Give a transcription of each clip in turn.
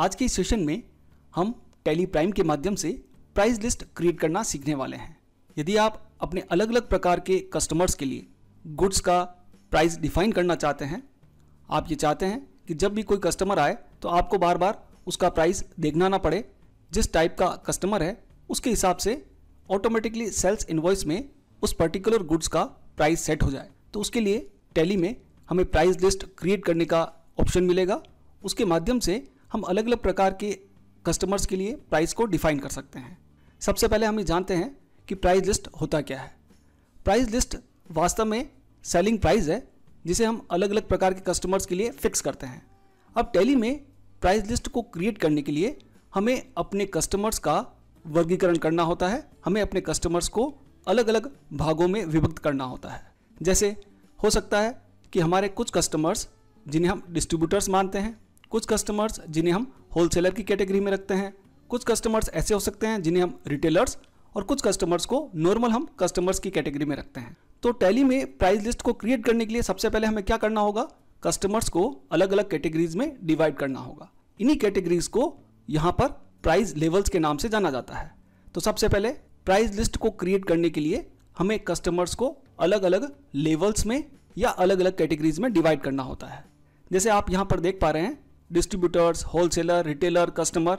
आज के सेशन में हम टेली प्राइम के माध्यम से प्राइस लिस्ट क्रिएट करना सीखने वाले हैं यदि आप अपने अलग अलग प्रकार के कस्टमर्स के लिए गुड्स का प्राइस डिफाइन करना चाहते हैं आप ये चाहते हैं कि जब भी कोई कस्टमर आए तो आपको बार बार उसका प्राइस देखना ना पड़े जिस टाइप का कस्टमर है उसके हिसाब से ऑटोमेटिकली सेल्स इन्वॉइस में उस पर्टिकुलर गुड्स का प्राइस सेट हो जाए तो उसके लिए टैली में हमें प्राइस लिस्ट क्रिएट करने का ऑप्शन मिलेगा उसके माध्यम से हम अलग अलग प्रकार के कस्टमर्स के लिए प्राइस को डिफाइन कर सकते हैं सबसे पहले हम ये जानते हैं कि प्राइस लिस्ट होता क्या है प्राइस लिस्ट वास्तव में सेलिंग प्राइस है जिसे हम अलग अलग प्रकार के कस्टमर्स के लिए फिक्स करते हैं अब टैली में प्राइस लिस्ट को क्रिएट करने के लिए हमें अपने कस्टमर्स का वर्गीकरण करना होता है हमें अपने कस्टमर्स को अलग अलग भागों में विभक्त करना होता है जैसे हो सकता है कि हमारे कुछ कस्टमर्स जिन्हें हम डिस्ट्रीब्यूटर्स मानते हैं कुछ कस्टमर्स जिन्हें हम होलसेलर की कैटेगरी में रखते हैं कुछ कस्टमर्स ऐसे हो सकते हैं जिन्हें हम रिटेलर्स और कुछ कस्टमर्स को नॉर्मल हम कस्टमर्स की कैटेगरी में रखते हैं तो टैली में प्राइस लिस्ट को क्रिएट करने के लिए सबसे पहले हमें क्या करना होगा कस्टमर्स को अलग अलग कैटेगरीज में डिवाइड करना होगा इन्हीं कैटेगरीज को यहाँ पर प्राइस लेवल्स के नाम से जाना जाता है तो सबसे पहले प्राइस लिस्ट को क्रिएट करने के लिए हमें कस्टमर्स को अलग अलग लेवल्स में या अलग अलग कैटेगरीज में डिवाइड करना होता है जैसे आप यहाँ पर देख पा रहे हैं डिस्ट्रीब्यूटर्स होलसेलर रिटेलर कस्टमर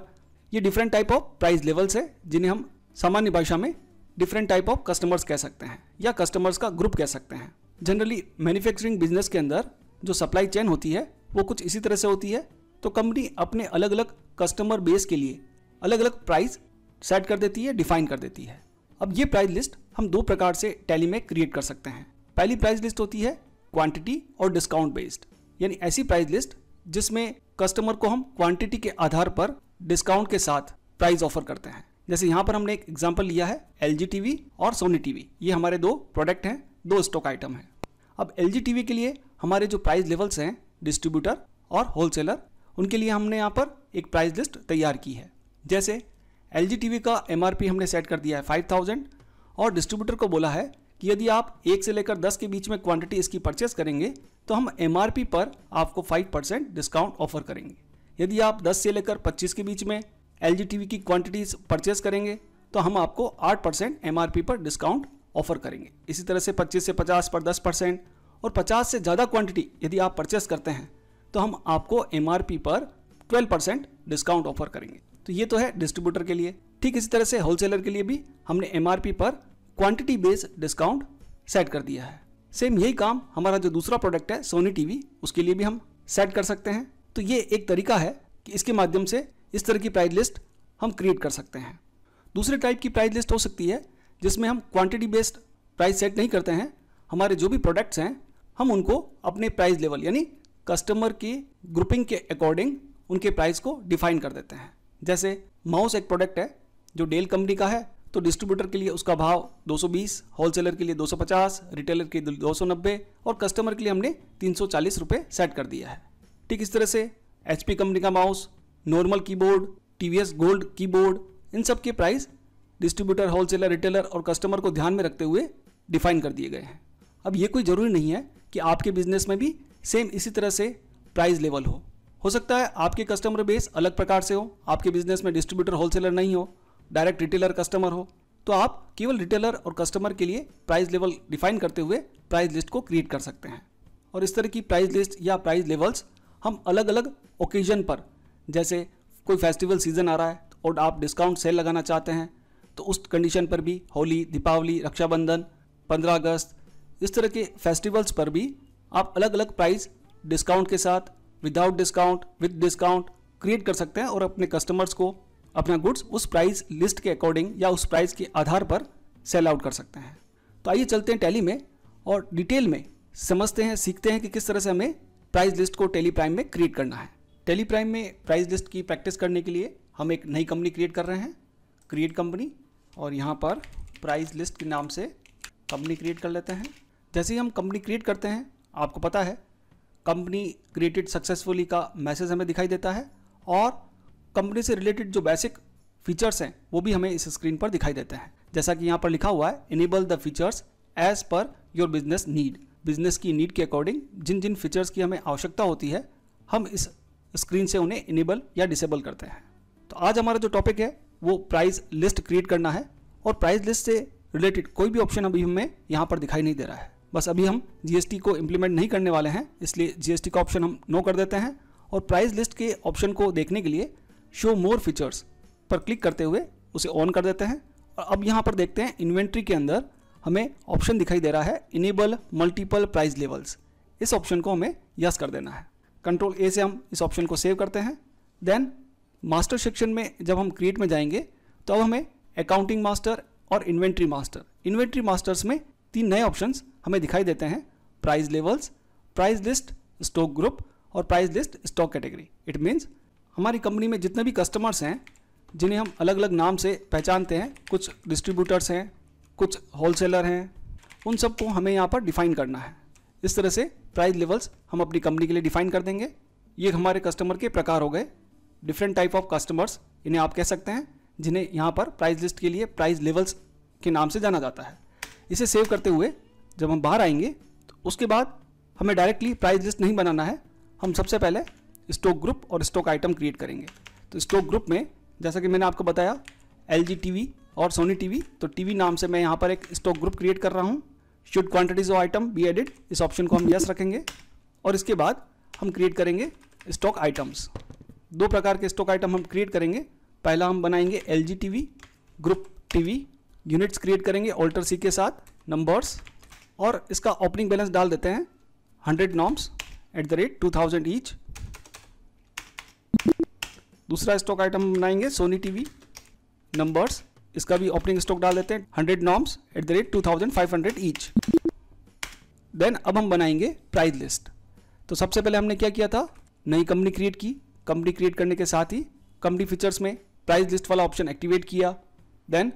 ये different type of price levels है जिन्हें हम सामान्य भाषा में डिफरेंट टाइप ऑफ कस्टमर्स कह सकते हैं या कस्टमर्स का ग्रुप कह सकते हैं जनरली मैन्युफैक्चरिंग बिजनेस के अंदर जो सप्लाई चेन होती है वो कुछ इसी तरह से होती है तो कंपनी अपने अलग अलग कस्टमर बेस के लिए अलग अलग प्राइस सेट कर देती है डिफाइन कर देती है अब ये प्राइस लिस्ट हम दो प्रकार से टैली में क्रिएट कर सकते हैं पहली प्राइस लिस्ट होती है क्वांटिटी और डिस्काउंट बेस्ड यानी ऐसी प्राइस लिस्ट जिसमें कस्टमर को हम क्वांटिटी के आधार पर डिस्काउंट के साथ प्राइस ऑफर करते हैं जैसे यहाँ पर हमने एक एग्जाम्पल लिया है एल जी और सोनी टीवी ये हमारे दो प्रोडक्ट हैं दो स्टॉक आइटम हैं अब एल जी के लिए हमारे जो प्राइस लेवल्स हैं डिस्ट्रीब्यूटर और होलसेलर उनके लिए हमने यहाँ पर एक प्राइस लिस्ट तैयार की है जैसे एल जी का एम हमने सेट कर दिया है फाइव थाउजेंड और डिस्ट्रीब्यूटर को बोला है कि यदि आप एक से लेकर दस के बीच में क्वांटिटी इसकी परचेस करेंगे तो हम एम पर आपको फाइव परसेंट डिस्काउंट ऑफर करेंगे यदि आप दस से लेकर पच्चीस के बीच में एल जी की क्वांटिटीज परचेस करेंगे तो हम आपको आठ परसेंट एम पर डिस्काउंट ऑफर करेंगे इसी तरह से पच्चीस से पचास पर दस परसेंट और पचास से ज़्यादा क्वांटिटी यदि आप परचेस करते हैं तो हम आपको एम पर ट्वेल्व परसेंट डिस्काउंट ऑफर करेंगे तो ये तो है डिस्ट्रीब्यूटर के लिए ठीक इसी तरह से होलसेलर के लिए भी हमने एम पर क्वांटिटी बेस्ड डिस्काउंट सेट कर दिया है सेम यही काम हमारा जो दूसरा प्रोडक्ट है सोनी टीवी उसके लिए भी हम सेट कर सकते हैं तो ये एक तरीका है कि इसके माध्यम से इस तरह की प्राइज लिस्ट हम क्रिएट कर सकते हैं दूसरे टाइप की प्राइज लिस्ट हो सकती है जिसमें हम क्वांटिटी बेस्ड प्राइस सेट नहीं करते हैं हमारे जो भी प्रोडक्ट्स हैं हम उनको अपने प्राइस लेवल यानी कस्टमर की ग्रुपिंग के अकॉर्डिंग उनके प्राइस को डिफाइन कर देते हैं जैसे माउस एक प्रोडक्ट है जो डेल कंपनी का है तो डिस्ट्रीब्यूटर के लिए उसका भाव 220 होलसेलर के लिए 250 रिटेलर के लिए 290 और कस्टमर के लिए हमने तीन सौ सेट कर दिया है ठीक इस तरह से एच कंपनी का mouse normal keyboard TVS gold keyboard इन सब के प्राइस डिस्ट्रीब्यूटर होलसेलर रिटेलर और कस्टमर को ध्यान में रखते हुए डिफाइन कर दिए गए हैं अब ये कोई ज़रूरी नहीं है कि आपके बिजनेस में भी सेम इसी तरह से प्राइस लेवल हो हो सकता है आपके कस्टमर बेस अलग प्रकार से हो आपके बिजनेस में डिस्ट्रीब्यूटर होलसेलर नहीं हो डायरेक्ट रिटेलर कस्टमर हो तो आप केवल रिटेलर और कस्टमर के लिए प्राइस लेवल डिफाइन करते हुए प्राइस लिस्ट को क्रिएट कर सकते हैं और इस तरह की प्राइस लिस्ट या प्राइस लेवल्स हम अलग अलग ओकेजन पर जैसे कोई फेस्टिवल सीजन आ रहा है और आप डिस्काउंट सेल लगाना चाहते हैं तो उस कंडीशन पर भी होली दीपावली रक्षाबंधन 15 अगस्त इस तरह के फेस्टिवल्स पर भी आप अलग अलग प्राइस डिस्काउंट के साथ without discount with discount create कर सकते हैं और अपने कस्टमर्स को अपना गुड्स उस प्राइस लिस्ट के अकॉर्डिंग या उस प्राइस के आधार पर सेल आउट कर सकते हैं तो आइए चलते हैं टैली में और डिटेल में समझते हैं सीखते हैं कि किस तरह से हमें प्राइस लिस्ट को टेली प्राइम में क्रिएट करना है टेली प्राइम में प्राइस लिस्ट की प्रैक्टिस करने के लिए हम एक नई कंपनी क्रिएट कर रहे हैं क्रिएट कंपनी और यहाँ पर प्राइस लिस्ट के नाम से कंपनी क्रिएट कर लेते हैं जैसे ही हम कंपनी क्रिएट करते हैं आपको पता है कंपनी क्रिएटेड सक्सेसफुली का मैसेज हमें दिखाई देता है और कंपनी से रिलेटेड जो बेसिक फीचर्स हैं वो भी हमें इस स्क्रीन पर दिखाई देते हैं जैसा कि यहाँ पर लिखा हुआ है enable the features as per your business need business की नीड के अकॉर्डिंग जिन जिन फीचर्स की हमें आवश्यकता होती है हम इस स्क्रीन से उन्हें इनेबल या डिसेबल करते हैं तो आज हमारा जो टॉपिक है वो प्राइस लिस्ट क्रिएट करना है और प्राइस लिस्ट से रिलेटेड कोई भी ऑप्शन अभी हमें यहाँ पर दिखाई नहीं दे रहा है बस अभी हम जीएसटी को इम्प्लीमेंट नहीं करने वाले हैं इसलिए जीएसटी का ऑप्शन हम नो कर देते हैं और प्राइस लिस्ट के ऑप्शन को देखने के लिए शो मोर फीचर्स पर क्लिक करते हुए उसे ऑन कर देते हैं और अब यहाँ पर देखते हैं इन्वेंट्री के अंदर हमें ऑप्शन दिखाई दे रहा है इनेबल मल्टीपल प्राइस लेवल्स इस ऑप्शन को हमें यस कर देना है कंट्रोल ए से हम इस ऑप्शन को सेव करते हैं देन मास्टर सेक्शन में जब हम क्रिएट में जाएंगे तो अब हमें अकाउंटिंग मास्टर और इन्वेंट्री मास्टर इन्वेंट्री मास्टर्स में तीन नए ऑप्शंस हमें दिखाई देते हैं price levels price list stock group और price list stock category it means हमारी कंपनी में जितने भी कस्टमर्स हैं जिन्हें हम अलग अलग नाम से पहचानते हैं कुछ डिस्ट्रीब्यूटर्स हैं कुछ होलसेलर हैं उन सबको हमें यहाँ पर डिफाइन करना है इस तरह से प्राइस लेवल्स हम अपनी कंपनी के लिए डिफाइन कर देंगे ये हमारे कस्टमर के प्रकार हो गए डिफरेंट टाइप ऑफ कस्टमर्स इन्हें आप कह सकते हैं जिन्हें यहाँ पर प्राइस लिस्ट के लिए प्राइस लेवल्स के नाम से जाना जाता है इसे सेव करते हुए जब हम बाहर आएंगे तो उसके बाद हमें डायरेक्टली प्राइस लिस्ट नहीं बनाना है हम सबसे पहले स्टॉक ग्रुप और स्टॉक आइटम क्रिएट करेंगे तो स्टॉक ग्रुप में जैसा कि मैंने आपको बताया एल जी और सोनी टीवी तो टीवी नाम से मैं यहाँ पर एक स्टॉक ग्रुप क्रिएट कर रहा हूँ should quantities of item be added इस ऑप्शन को हम यस रखेंगे और इसके बाद हम क्रिएट करेंगे स्टॉक आइटम्स दो प्रकार के स्टॉक आइटम हम क्रिएट करेंगे पहला हम बनाएंगे L G group TV units create करेंगे ऑल्टर सी के साथ नंबर्स और इसका ओपनिंग बैलेंस डाल देते हैं hundred nos at the rate two thousand each दूसरा स्टॉक आइटम बनाएंगे सोनी टीवी नंबर्स इसका भी ओपनिंग स्टॉक डाल देते हैं hundred nos at the rate two thousand five hundred each then अब हम बनाएंगे प्राइस लिस्ट तो सबसे पहले हमने क्या किया था नई कंपनी क्रिएट की कंपनी क्रिएट करने के साथ ही कंपनी फीचर्स में प्राइस लिस्ट वाला ऑप्शन एक्टिवेट किया देन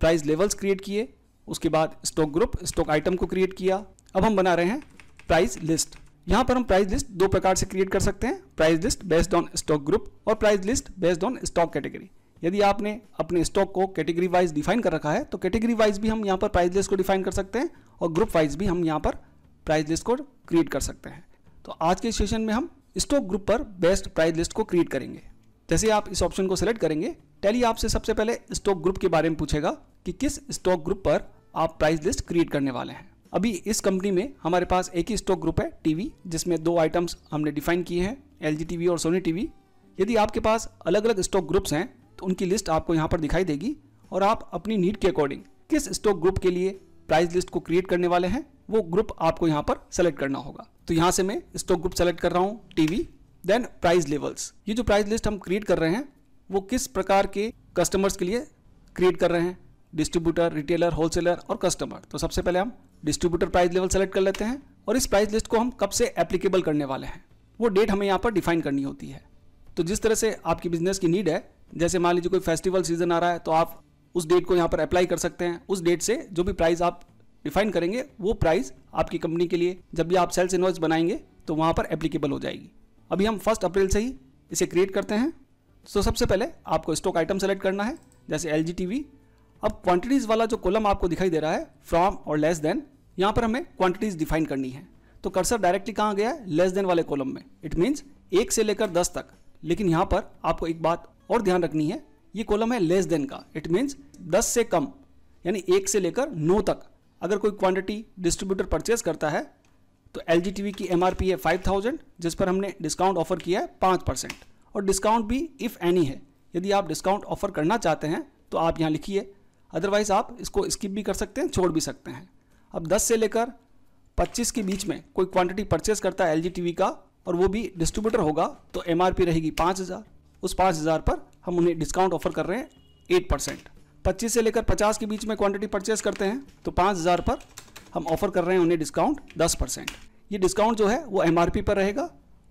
प्राइस लेवल्स क्रिएट किए उसके बाद स्टॉक ग्रुप स्टॉक आइटम को क्रिएट किया अब हम बना रहे हैं प्राइस लिस्ट यहाँ पर हम प्राइस लिस्ट दो प्रकार से क्रिएट कर सकते हैं price list based on stock group और price list based on stock category यदि आपने अपने स्टॉक को कैटेगरी वाइज डिफाइन कर रखा है तो कैटेगरी वाइज भी हम यहाँ पर प्राइस लिस्ट को डिफाइन कर सकते हैं और ग्रुप वाइज भी हम यहाँ पर प्राइस लिस्ट को क्रिएट कर सकते हैं तो आज के सेशन में हम स्टॉक ग्रुप पर बेस्ट प्राइस लिस्ट को क्रिएट करेंगे जैसे आप इस ऑप्शन को सिलेक्ट करेंगे टैली आपसे सबसे पहले स्टॉक ग्रुप के बारे में पूछेगा कि किस स्टॉक ग्रुप पर आप प्राइस लिस्ट क्रिएट करने वाले हैं अभी इस कंपनी में हमारे पास एक ही स्टॉक ग्रुप है टीवी जिसमें दो आइटम्स हमने डिफाइन किए हैं एल जी और सोनी टीवी यदि आपके पास अलग अलग स्टॉक ग्रुप्स हैं तो उनकी लिस्ट आपको यहाँ पर दिखाई देगी और आप अपनी नीड के अकॉर्डिंग किस स्टॉक ग्रुप के लिए प्राइस लिस्ट को क्रिएट करने वाले हैं वो ग्रुप आपको यहाँ पर सेलेक्ट करना होगा तो यहाँ से मैं स्टॉक ग्रुप सेलेक्ट कर रहा हूँ टीवी देन प्राइस लेवल्स ये जो प्राइस लिस्ट हम क्रिएट कर रहे हैं वो किस प्रकार के कस्टमर्स के लिए क्रिएट कर रहे हैं डिस्ट्रीब्यूटर रिटेलर होलसेलर और कस्टमर तो सबसे पहले हम डिस्ट्रीब्यूटर प्राइस लेवल सेलेक्ट कर लेते हैं और इस प्राइस लिस्ट को हम कब से एप्लीकेबल करने वाले हैं वो डेट हमें यहाँ पर डिफाइन करनी होती है तो जिस तरह से आपकी बिजनेस की नीड है जैसे मान लीजिए कोई फेस्टिवल सीजन आ रहा है तो आप उस डेट को यहाँ पर अप्लाई कर सकते हैं उस डेट से जो भी प्राइस आप डिफाइन करेंगे वो प्राइस आपकी कंपनी के लिए जब भी आप सेल्स इन्वॉइस बनाएंगे तो वहाँ पर एप्लीकेबल हो जाएगी अभी हम फर्स्ट अप्रैल से ही इसे क्रिएट करते हैं तो सबसे पहले आपको स्टॉक आइटम सेलेक्ट करना है जैसे एल जी टी वी अब क्वांटिटीज़ वाला जो कॉलम आपको दिखाई दे रहा है फ्रॉम और लेस देन यहाँ पर हमें क्वांटिटीज़ डिफाइन करनी है तो कर्सर डायरेक्टली कहाँ गया है लेस देन वाले कॉलम में इट मीन्स एक से लेकर दस तक लेकिन यहाँ पर आपको एक बात और ध्यान रखनी है ये कॉलम है लेस देन का इट मीन्स दस से कम यानी एक से लेकर नौ तक अगर कोई क्वांटिटी डिस्ट्रीब्यूटर परचेज करता है तो एल की एम है फाइव थाउजेंड जिस पर हमने डिस्काउंट ऑफर किया है पाँच परसेंट और डिस्काउंट भी इफ़ एनी है यदि आप डिस्काउंट ऑफर करना चाहते हैं तो आप यहाँ लिखिए अदरवाइज़ आप इसको स्किप भी कर सकते हैं छोड़ भी सकते हैं अब 10 से लेकर 25 के बीच में कोई क्वांटिटी परचेस करता है एल जी का और वो भी डिस्ट्रीब्यूटर होगा तो एम रहेगी पाँच हज़ार उस पाँच हज़ार पर हम उन्हें डिस्काउंट ऑफर कर रहे हैं एट परसेंट पच्चीस से लेकर पचास के बीच में क्वान्टिटी परचेस करते हैं तो पाँच हज़ार पर हम ऑफर कर रहे हैं उन्हें डिस्काउंट दस परसेंट ये डिस्काउंट जो है वो एम पर रहेगा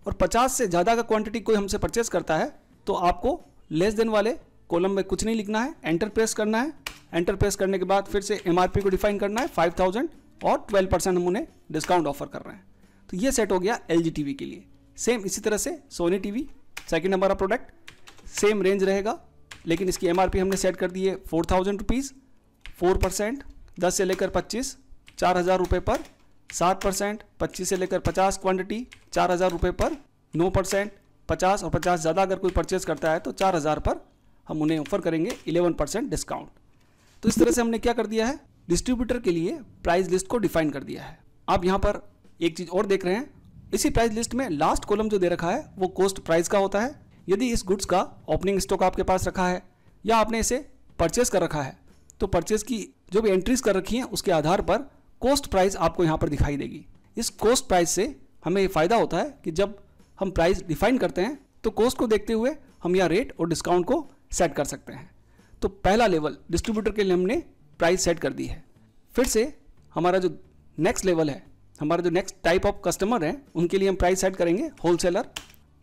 और पचास से ज़्यादा का क्वांटिटी कोई हमसे परचेस करता है तो आपको लेस देन वाले कॉलम में कुछ नहीं लिखना है एंटर प्रेस करना है एंटर प्रेस करने के बाद फिर से एम को डिफाइन करना है फाइव थाउजेंड और ट्वेल्व परसेंट हम उन्हें डिस्काउंट ऑफर कर रहे हैं तो ये सेट हो गया एल जी के लिए सेम इसी तरह से Sony T V second number का प्रोडक्ट सेम रेंज रहेगा लेकिन इसकी एम हमने सेट कर दी है four thousand rupees four percent दस से लेकर पच्चीस चार हज़ार रुपये पर सात परसेंट पच्चीस से लेकर पचास क्वांटिटी चार हज़ार रुपये पर नौ परसेंट पचास और पचास ज़्यादा अगर कोई परचेज करता है तो चार हज़ार पर हम उन्हें ऑफर करेंगे 11 परसेंट डिस्काउंट तो इस तरह से हमने क्या कर दिया है डिस्ट्रीब्यूटर के लिए प्राइस लिस्ट को डिफाइन कर दिया है आप यहाँ पर एक चीज़ और देख रहे हैं इसी प्राइस लिस्ट में लास्ट कॉलम जो दे रखा है वो कॉस्ट प्राइस का होता है यदि इस गुड्स का ओपनिंग स्टॉक आपके पास रखा है या आपने इसे परचेस कर रखा है तो परचेस की जो भी एंट्रीज कर रखी हैं उसके आधार पर कॉस्ट प्राइस आपको यहाँ पर दिखाई देगी इस कॉस्ट प्राइस से हमें फ़ायदा होता है कि जब हम प्राइस डिफाइन करते हैं तो कॉस्ट को देखते हुए हम यहाँ रेट और डिस्काउंट को सेट कर सकते हैं तो पहला लेवल डिस्ट्रीब्यूटर के लिए हमने प्राइस सेट कर दी है फिर से हमारा जो नेक्स्ट लेवल है हमारा जो नेक्स्ट टाइप ऑफ कस्टमर है उनके लिए हम प्राइस सेट करेंगे होलसेलर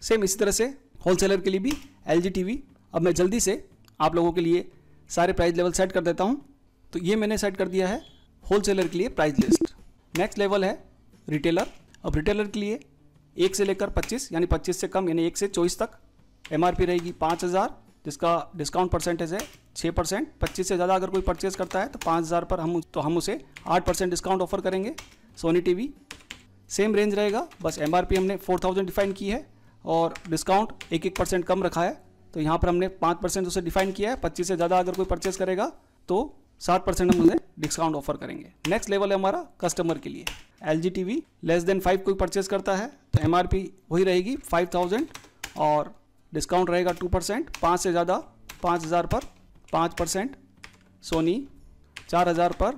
सेम इसी तरह से होलसेलर के लिए भी एल जी अब मैं जल्दी से आप लोगों के लिए सारे प्राइस लेवल सेट कर देता हूँ तो ये मैंने सेट कर दिया है होलसेलर के लिए प्राइस लिस्ट नेक्स्ट लेवल है रिटेलर अब रिटेलर के लिए एक से लेकर 25 यानी 25 से कम यानी एक से चौबीस तक एमआरपी रहेगी पाँच हज़ार जिसका डिस्काउंट परसेंटेज है छः परसेंट पच्चीस से ज़्यादा अगर कोई परचेज करता है तो पाँच हज़ार पर हम तो हम उसे आठ परसेंट डिस्काउंट ऑफर करेंगे Sony T V same range रहेगा बस एम आर पी हमने फोर थाउजेंड डिफाइन की है और डिस्काउंट एक एक परसेंट कम रखा है तो यहाँ पर हमने पाँच परसेंट उसे डिफाइन किया है पच्चीस से ज़्यादा अगर कोई परचेज करेगा तो सात परसेंट हम उसे डिस्काउंट ऑफर करेंगे नेक्स्ट लेवल है हमारा कस्टमर के लिए L G T V less than five कोई परचेज करता है तो एम आर पी वही रहेगी फाइव थाउजेंड और डिस्काउंट रहेगा टू परसेंट पाँच से ज़्यादा पाँच हज़ार पर पाँच परसेंट सोनी चार हज़ार पर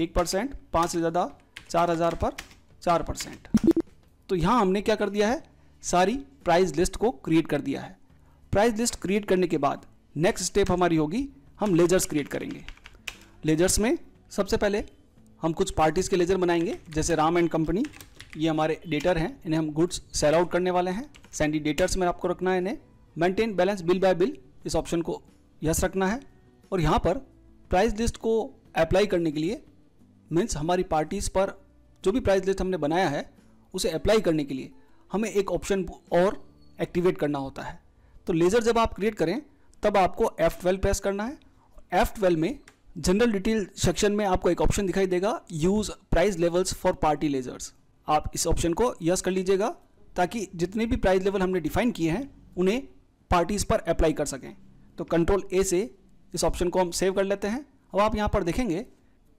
एक परसेंट पाँच से ज़्यादा चार हज़ार पर चार परसेंट तो यहाँ हमने क्या कर दिया है सारी प्राइस लिस्ट को क्रिएट कर दिया है प्राइस लिस्ट क्रिएट करने के बाद नेक्स्ट स्टेप हमारी होगी हम लेजर्स क्रिएट करेंगे लेजर्स में सबसे पहले हम कुछ पार्टीज़ के लेजर बनाएंगे जैसे राम एंड कंपनी ये हमारे डेटर हैं इन्हें हम गुड्स सेल आउट करने वाले हैं सैंडी डेटर्स में आपको रखना है इन्हें maintain balance bill by bill इस ऑप्शन को यस रखना है और यहाँ पर प्राइस लिस्ट को अप्लाई करने के लिए मीन्स हमारी पार्टीज़ पर जो भी प्राइस लिस्ट हमने बनाया है उसे अप्लाई करने के लिए हमें एक ऑप्शन और एक्टिवेट करना होता है तो लेज़र जब आप क्रिएट करें तब आपको F12 प्रेस करना है F12 में जनरल डिटेल सेक्शन में आपको एक ऑप्शन दिखाई देगा use price levels for party ledgers आप इस ऑप्शन को यस कर लीजिएगा ताकि जितने भी प्राइस लेवल हमने डिफाइन किए हैं उन्हें पार्टीज पर अप्लाई कर सकें तो कंट्रोल ए से इस ऑप्शन को हम सेव कर लेते हैं अब आप यहाँ पर देखेंगे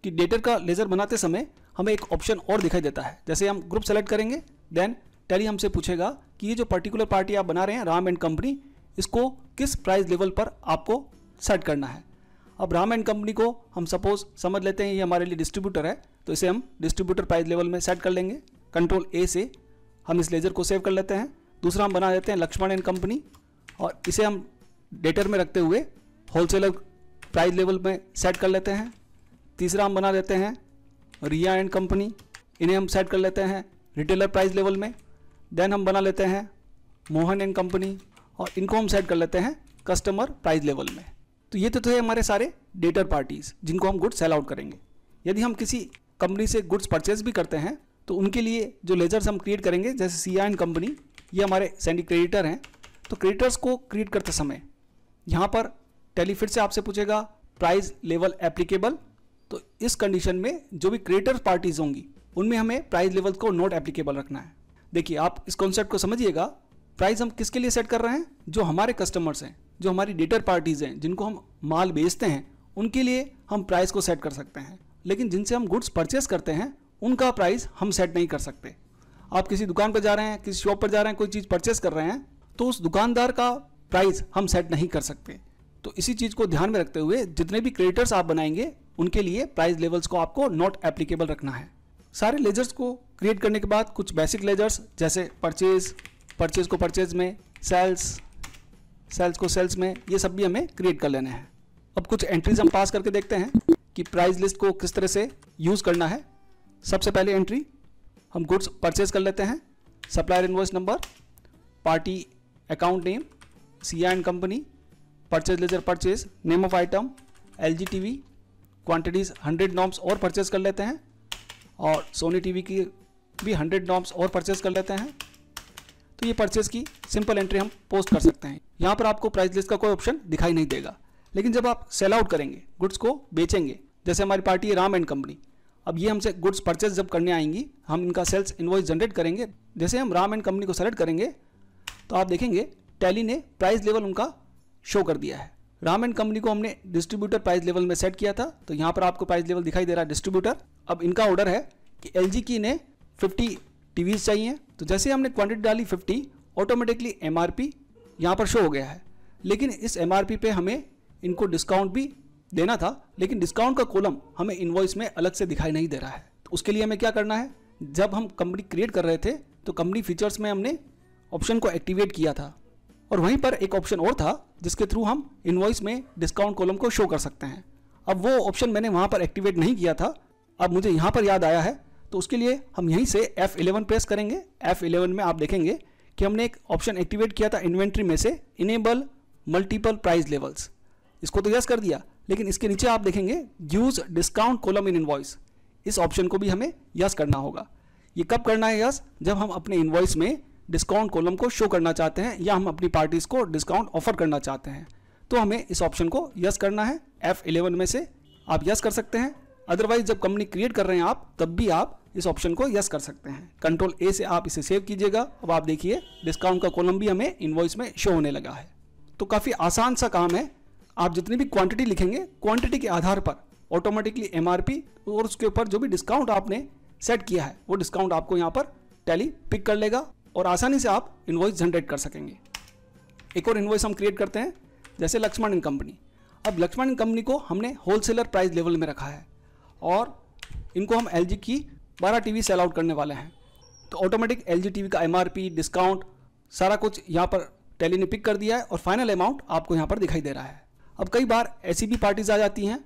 कि डेटर का लेजर बनाते समय हमें एक ऑप्शन और दिखाई देता है जैसे हम ग्रुप सेलेक्ट करेंगे देन टैली हमसे पूछेगा कि ये जो पर्टिकुलर पार्टी आप बना रहे हैं राम एंड कंपनी इसको किस प्राइस लेवल पर आपको सेट करना है अब राम एंड कंपनी को हम सपोज समझ लेते हैं ये हमारे लिए डिस्ट्रीब्यूटर है तो इसे हम डिस्ट्रीब्यूटर प्राइस लेवल में सेट कर लेंगे कंट्रोल ए से हम इस लेजर को सेव कर लेते हैं दूसरा हम बना देते हैं लक्ष्मण एंड कंपनी और इसे हम डेटर में रखते हुए होलसेलर प्राइस लेवल में सेट कर लेते हैं तीसरा हम बना लेते हैं रिया एंड कंपनी इन्हें हम सेट कर लेते हैं रिटेलर प्राइस लेवल में देन हम बना लेते हैं मोहन एंड कंपनी और इनको हम सेट कर लेते हैं कस्टमर प्राइस लेवल में तो ये तो थे हमारे सारे डेटर पार्टीज़ जिनको हम गुड्स सेल आउट करेंगे यदि हम किसी कंपनी से गुड्स परचेज भी करते हैं तो उनके लिए जो लेजर्स हम क्रिएट करेंगे जैसे सिया एंड कंपनी ये हमारे सेंडी क्रेडिटर हैं तो क्रिएटर्स को क्रिएट करते समय यहां पर टेलीफिट से आपसे पूछेगा प्राइस लेवल एप्लीकेबल तो इस कंडीशन में जो भी क्रिएटर पार्टीज होंगी उनमें हमें प्राइस लेवल को नॉट एप्लीकेबल रखना है देखिए आप इस कॉन्सेप्ट को समझिएगा प्राइस हम किसके लिए सेट कर रहे हैं जो हमारे कस्टमर्स हैं जो हमारी डेटर पार्टीज हैं जिनको हम माल बेचते हैं उनके लिए हम प्राइस को सेट कर सकते हैं लेकिन जिनसे हम गुड्स परचेस करते हैं उनका प्राइस हम सेट नहीं कर सकते आप किसी दुकान पर जा रहे हैं किसी शॉप पर जा रहे हैं कोई चीज़ परचेस कर रहे हैं तो उस दुकानदार का प्राइस हम सेट नहीं कर सकते तो इसी चीज़ को ध्यान में रखते हुए जितने भी क्रेडिटर्स आप बनाएंगे उनके लिए प्राइस लेवल्स को आपको नॉट एप्लीकेबल रखना है सारे लेजर्स को क्रिएट करने के बाद कुछ बेसिक लेजर्स जैसे परचेज परचेज को परचेज में सेल्स सेल्स को सेल्स में ये सब भी हमें क्रिएट कर लेने हैं अब कुछ एंट्रीज हम पास करके देखते हैं कि प्राइस लिस्ट को किस तरह से यूज़ करना है सबसे पहले एंट्री हम गुड्स परचेज कर लेते हैं supplier invoice number party account name company and company purchase ledger purchase name of item LG TV quantities 100 nos और परचेज कर लेते हैं और सोनी वी की भी 100 नॉम्स और परचेज कर लेते हैं तो ये परचेज की सिंपल एंट्री हम पोस्ट कर सकते हैं यहाँ पर आपको प्राइस लिस्ट का कोई ऑप्शन दिखाई नहीं देगा लेकिन जब आप सेल आउट करेंगे गुड्स को बेचेंगे जैसे हमारी पार्टी है राम एंड कंपनी अब ये हमसे गुड्स परचेज जब करने आएंगी हम इनका सेल्स इन्वॉइस जनरेट करेंगे जैसे हम राम एंड कंपनी को सेलेक्ट करेंगे तो आप देखेंगे टैली ने प्राइस लेवल उनका शो कर दिया है राम एंड कंपनी को हमने डिस्ट्रीब्यूटर प्राइस लेवल में सेट किया था तो यहाँ पर आपको प्राइस लेवल दिखाई दे रहा है डिस्ट्रीब्यूटर अब इनका ऑर्डर है कि एल की ने 50 टी चाहिए तो जैसे हमने क्वांटिटी डाली 50 ऑटोमेटिकली एम आर पी यहाँ पर शो हो गया है लेकिन इस एम आर पी हमें इनको डिस्काउंट भी देना था लेकिन डिस्काउंट का कॉलम हमें इन्वॉइस में अलग से दिखाई नहीं दे रहा है तो उसके लिए हमें क्या करना है जब हम कंपनी क्रिएट कर रहे थे तो कंपनी फीचर्स में हमने ऑप्शन को एक्टिवेट किया था और वहीं पर एक ऑप्शन और था जिसके थ्रू हम इन्वॉइस में डिस्काउंट कॉलम को शो कर सकते हैं अब वो ऑप्शन मैंने वहाँ पर एक्टिवेट नहीं किया था अब मुझे यहाँ पर याद आया है तो उसके लिए हम यहीं से F11 प्रेस करेंगे F11 में आप देखेंगे कि हमने एक ऑप्शन एक्टिवेट किया था इन्वेंट्री में से इनेबल मल्टीपल प्राइस लेवल्स इसको तो यस कर दिया लेकिन इसके नीचे आप देखेंगे use discount column in invoice इस ऑप्शन को भी हमें यस करना होगा ये कब करना है यस जब हम अपने इन्वॉइस में डिस्काउंट कॉलम को शो करना चाहते हैं या हम अपनी पार्टीज़ को डिस्काउंट ऑफर करना चाहते हैं तो हमें इस ऑप्शन को यस करना है एफ इलेवन में से आप यस कर सकते हैं अदरवाइज जब कंपनी क्रिएट कर रहे हैं आप तब भी आप इस ऑप्शन को यस कर सकते हैं कंट्रोल ए से आप इसे सेव कीजिएगा अब आप देखिए डिस्काउंट का कॉलम भी हमें इन्वॉइस में शो होने लगा है तो काफ़ी आसान सा काम है आप जितनी भी क्वांटिटी लिखेंगे क्वांटिटी के आधार पर ऑटोमेटिकली एम और उसके ऊपर जो भी डिस्काउंट आपने सेट किया है वो डिस्काउंट आपको यहाँ पर टैली पिक कर लेगा और आसानी से आप इन्वॉइस जनरेट कर सकेंगे एक और इन्वॉइस हम क्रिएट करते हैं जैसे लक्ष्मण एंड कंपनी अब लक्ष्मण एंड कंपनी को हमने होलसेलर प्राइस लेवल में रखा है और इनको हम एल की 12 टीवी सेल आउट करने वाले हैं तो ऑटोमेटिक एल जी का एम डिस्काउंट सारा कुछ यहाँ पर टैली ने पिक कर दिया है और फाइनल अमाउंट आपको यहाँ पर दिखाई दे रहा है अब कई बार ऐसी भी पार्टीज़ आ जाती हैं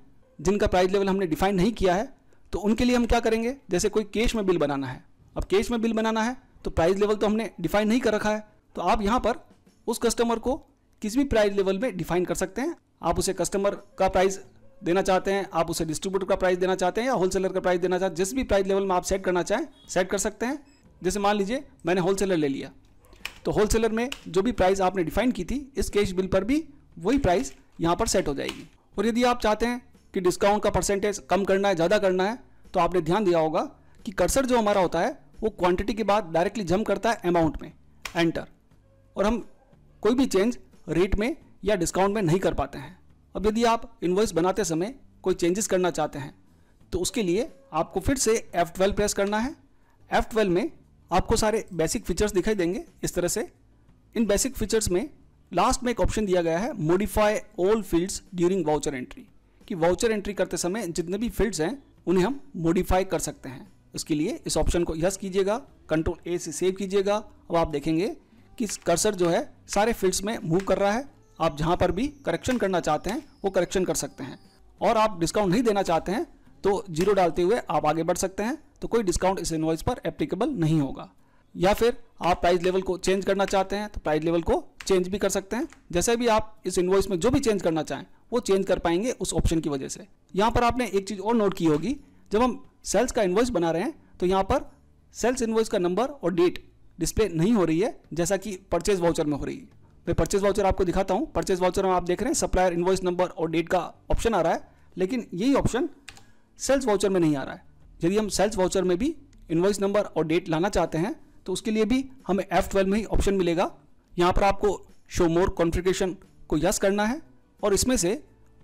जिनका प्राइस लेवल हमने डिफाइन नहीं किया है तो उनके लिए हम क्या करेंगे जैसे कोई कैश में बिल बनाना है अब कैश में बिल बनाना है तो प्राइस लेवल तो हमने डिफाइन नहीं कर रखा है तो आप यहाँ पर उस कस्टमर को किसी भी प्राइस लेवल में डिफाइन कर सकते हैं आप उसे कस्टमर का प्राइस देना चाहते हैं आप उसे डिस्ट्रीब्यूटर का प्राइस देना चाहते हैं या होलसेलर का प्राइस देना चाहते हैं जिस भी प्राइस लेवल में आप सेट करना चाहें सेट कर सकते हैं जैसे मान लीजिए मैंने होलसेलर ले लिया तो होलसेलर में जो भी प्राइस आपने डिफाइन की थी इस कैश बिल पर भी वही प्राइस यहाँ पर सेट हो जाएगी और यदि आप चाहते हैं कि डिस्काउंट का परसेंटेज कम करना है ज़्यादा करना है तो आपने ध्यान दिया होगा कि कर्सर जो हमारा होता है वो क्वांटिटी के बाद डायरेक्टली जम करता है अमाउंट में एंटर और हम कोई भी चेंज रेट में या डिस्काउंट में नहीं कर पाते हैं अब यदि आप इन्वॉइस बनाते समय कोई चेंजेस करना चाहते हैं तो उसके लिए आपको फिर से F12 प्रेस करना है F12 में आपको सारे बेसिक फीचर्स दिखाई देंगे इस तरह से इन बेसिक फीचर्स में लास्ट में एक ऑप्शन दिया गया है modify all fields during voucher entry कि वाउचर एंट्री करते समय जितने भी फील्ड्स हैं उन्हें हम मॉडिफाई कर सकते हैं उसके लिए इस ऑप्शन को यस कीजिएगा कंट्रोल ए से सेव कीजिएगा अब आप देखेंगे कि कर्सर जो है सारे फील्ड्स में मूव कर रहा है आप जहाँ पर भी करेक्शन करना चाहते हैं वो करेक्शन कर सकते हैं और आप डिस्काउंट नहीं देना चाहते हैं तो जीरो डालते हुए आप आगे बढ़ सकते हैं तो कोई डिस्काउंट इस इन्वॉइस पर एप्लीकेबल नहीं होगा या फिर आप प्राइस लेवल को चेंज करना चाहते हैं तो प्राइस लेवल को चेंज भी कर सकते हैं जैसे भी आप इस इन्वॉइस में जो भी चेंज करना चाहें वो चेंज कर पाएंगे उस ऑप्शन की वजह से यहाँ पर आपने एक चीज़ और नोट की होगी जब हम सेल्स का इन्वॉइस बना रहे हैं तो यहाँ पर सेल्स इन्वॉइस का नंबर और डेट डिस्प्ले नहीं हो रही है जैसा कि परचेज वाउचर में हो रही है मैं परचेज वाउचर आपको दिखाता हूँ परचेज वाउचर में आप देख रहे हैं सप्लायर इन्वॉइस नंबर और डेट का ऑप्शन आ रहा है लेकिन यही ऑप्शन सेल्स वाउचर में नहीं आ रहा है यदि हम सेल्स वाउचर में भी इन्वॉइस नंबर और डेट लाना चाहते हैं तो उसके लिए भी हमें एफ ट्वेल्व में ही ऑप्शन मिलेगा यहाँ पर आपको शो मोर कॉन्फ़िगरेशन को यस करना है और इसमें से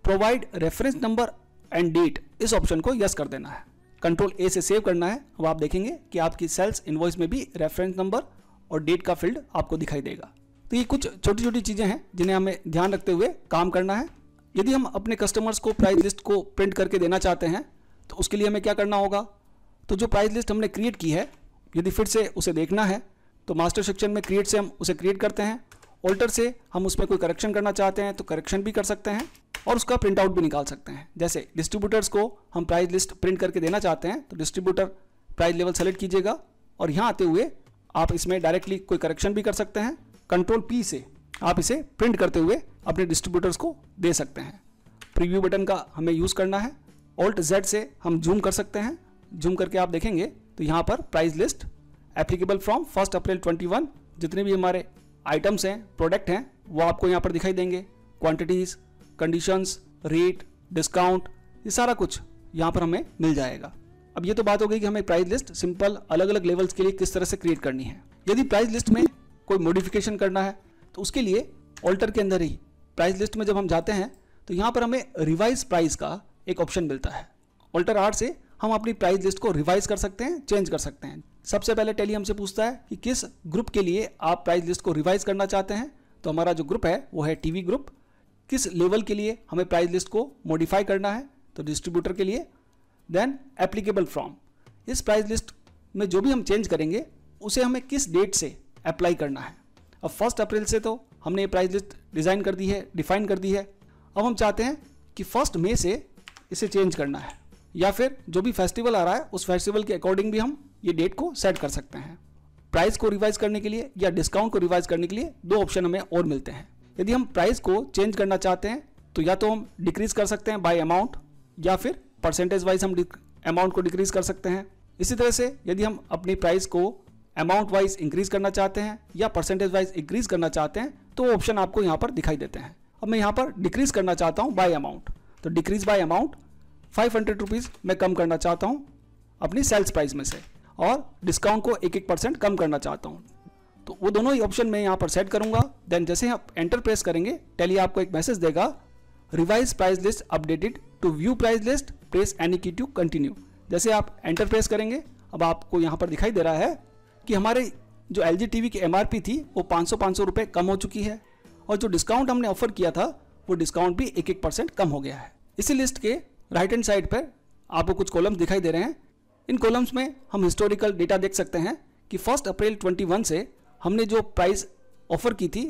provide reference number and date इस ऑप्शन को यस कर देना है कंट्रोल ए से सेव करना है अब आप देखेंगे कि आपकी सेल्स इन्वॉइस में भी रेफरेंस नंबर और डेट का फील्ड आपको दिखाई देगा तो ये कुछ छोटी छोटी चीज़ें हैं जिन्हें हमें ध्यान रखते हुए काम करना है यदि हम अपने कस्टमर्स को प्राइस लिस्ट को प्रिंट करके देना चाहते हैं तो उसके लिए हमें क्या करना होगा तो जो प्राइस लिस्ट हमने क्रिएट की है यदि फिर से उसे देखना है तो मास्टर सेक्शन में क्रिएट से हम उसे क्रिएट करते हैं ऑल्टर से हम उसमें कोई करेक्शन करना चाहते हैं तो करेक्शन भी कर सकते हैं और उसका प्रिंट आउट भी निकाल सकते हैं जैसे डिस्ट्रीब्यूटर्स को हम प्राइस लिस्ट प्रिंट करके देना चाहते हैं तो डिस्ट्रीब्यूटर प्राइस लेवल सेलेक्ट कीजिएगा और यहाँ आते हुए आप इसमें डायरेक्टली कोई करेक्शन भी कर सकते हैं कंट्रोल पी से आप इसे प्रिंट करते हुए अपने डिस्ट्रीब्यूटर्स को दे सकते हैं प्रीव्यू बटन का हमें यूज़ करना है ऑल्ट जेड से हम जूम कर सकते हैं जूम करके आप देखेंगे तो यहाँ पर price list applicable from first April 21 जितने भी हमारे आइटम्स हैं प्रोडक्ट हैं वो आपको यहाँ पर दिखाई देंगे क्वांटिटीज़ कंडीशंस रेट डिस्काउंट ये सारा कुछ यहाँ पर हमें मिल जाएगा अब ये तो बात हो गई कि हमें प्राइस लिस्ट सिंपल अलग अलग लेवल्स के लिए किस तरह से क्रिएट करनी है यदि प्राइस लिस्ट में कोई मॉडिफिकेशन करना है तो उसके लिए ऑल्टर के अंदर ही प्राइस लिस्ट में जब हम जाते हैं तो यहाँ पर हमें रिवाइज प्राइस का एक ऑप्शन मिलता है ऑल्टर आर्ट से हम अपनी प्राइस लिस्ट को रिवाइज कर सकते हैं चेंज कर सकते हैं सबसे पहले टेली हमसे पूछता है कि किस ग्रुप के लिए आप प्राइस लिस्ट को रिवाइज करना चाहते हैं तो हमारा जो ग्रुप है वो है टीवी ग्रुप किस लेवल के लिए हमें प्राइस लिस्ट को मॉडिफाई करना है तो डिस्ट्रीब्यूटर के लिए देन एप्लीकेबल फ्रॉम इस प्राइस लिस्ट में जो भी हम चेंज करेंगे उसे हमें किस डेट से अप्लाई करना है अब फर्स्ट अप्रैल से तो हमने ये प्राइस लिस्ट डिज़ाइन कर दी है डिफाइन कर दी है अब हम चाहते हैं कि फर्स्ट मे से इसे चेंज करना है या फिर जो भी फेस्टिवल आ रहा है उस फेस्टिवल के अकॉर्डिंग भी हम ये डेट को सेट कर सकते हैं प्राइस को रिवाइज करने के लिए या डिस्काउंट को रिवाइज करने के लिए दो ऑप्शन हमें और मिलते हैं यदि हम प्राइस को चेंज करना चाहते हैं तो या तो हम डिक्रीज कर सकते हैं बाय अमाउंट या फिर परसेंटेज वाइज हम अमाउंट को डिक्रीज कर सकते हैं इसी तरह से यदि हम अपनी प्राइस को अमाउंट वाइज इंक्रीज करना चाहते हैं या परसेंटेज वाइज इंक्रीज करना चाहते हैं तो ऑप्शन आपको यहाँ पर दिखाई देते हैं अब मैं यहाँ पर डिक्रीज करना चाहता हूँ बाय अमाउंट तो decrease by amount five hundred rupees मैं कम करना चाहता हूँ अपनी सेल्स प्राइस में से और डिस्काउंट को एक एक परसेंट कम करना चाहता हूँ तो वो दोनों ही ऑप्शन मैं यहाँ पर सेट करूंगा देन जैसे आप एंटर प्रेस करेंगे टेली आपको एक मैसेज देगा revise price list updated to view price list press any key to continue जैसे आप एंटर प्रेस करेंगे अब आपको यहाँ पर दिखाई दे रहा है कि हमारे जो एल जी की एम आर पी थी वो पाँच सौ पाँच सौ कम हो चुकी है और जो डिस्काउंट हमने ऑफर किया था वो डिस्काउंट भी एक एक परसेंट कम हो गया है इसी लिस्ट के राइट हैंड साइड पर आपको कुछ कॉलम्स दिखाई दे रहे हैं इन कॉलम्स में हम हिस्टोरिकल डेटा देख सकते हैं कि फर्स्ट अप्रैल 21 से हमने जो प्राइस ऑफर की थी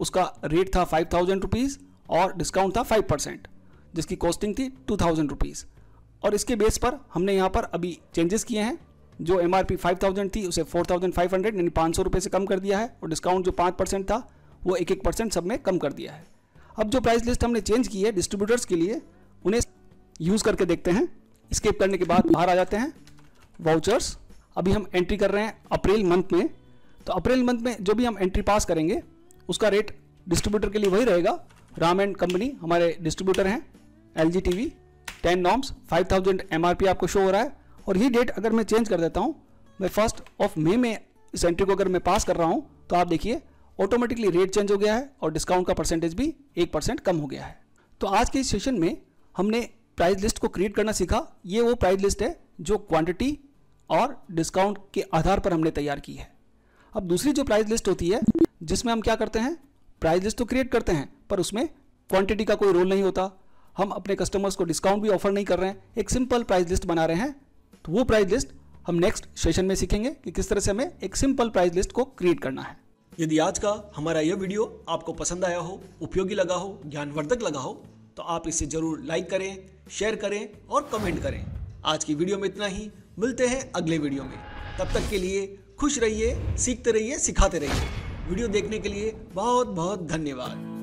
उसका रेट था फाइव थाउजेंड रुपीज़ और डिस्काउंट था फाइव परसेंट जिसकी कॉस्टिंग थी टू थाउजेंड रुपीज़ और इसके बेस पर हमने यहाँ पर अभी चेंजेस किए हैं जो M R P five thousand थी उसे फोर थाउजेंड फाइव हंड्रेड यानी पाँच सौ रुपये से कम कर दिया है और डिस्काउंट जो पाँच परसेंट था वो एक एक परसेंट सब में कम कर दिया है अब जो प्राइस लिस्ट हमने चेंज की है डिस्ट्रीब्यूटर्स के लिए उन्हें यूज़ करके देखते हैं स्केप करने के बाद बाहर आ जाते हैं वाउचर्स अभी हम एंट्री कर रहे हैं अप्रैल मंथ में तो अप्रैल मंथ में जो भी हम एंट्री पास करेंगे उसका रेट डिस्ट्रीब्यूटर के लिए वही रहेगा राम एंड कंपनी हमारे डिस्ट्रीब्यूटर हैं L G T V ten nos five thousand M R P आपको शो हो रहा है और ये डेट अगर मैं चेंज कर देता हूँ मैं फर्स्ट ऑफ मे में इस एंट्री को अगर मैं पास कर रहा हूँ तो आप देखिए ऑटोमेटिकली रेट चेंज हो गया है और डिस्काउंट का परसेंटेज भी एक परसेंट कम हो गया है तो आज के इस सेशन में हमने प्राइस लिस्ट को क्रिएट करना सीखा ये वो प्राइस लिस्ट है जो क्वांटिटी और डिस्काउंट के आधार पर हमने तैयार की है अब दूसरी जो प्राइस लिस्ट होती है जिसमें हम क्या करते हैं प्राइस लिस्ट तो क्रिएट करते हैं पर उसमें क्वांटिटी का कोई रोल नहीं होता हम अपने कस्टमर्स को डिस्काउंट भी ऑफर नहीं कर रहे हैं एक सिंपल प्राइस लिस्ट बना रहे हैं तो वो प्राइस लिस्ट हम नेक्स्ट सेशन में सीखेंगे कि किस तरह से हमें एक सिंपल प्राइस लिस्ट को क्रिएट करना है यदि आज का हमारा यह वीडियो आपको पसंद आया हो उपयोगी लगा हो ज्ञानवर्धक लगा हो तो आप इसे जरूर लाइक करें शेयर करें और कमेंट करें आज की वीडियो में इतना ही मिलते हैं अगले वीडियो में तब तक के लिए खुश रहिए सीखते रहिए सिखाते रहिए वीडियो देखने के लिए बहुत बहुत धन्यवाद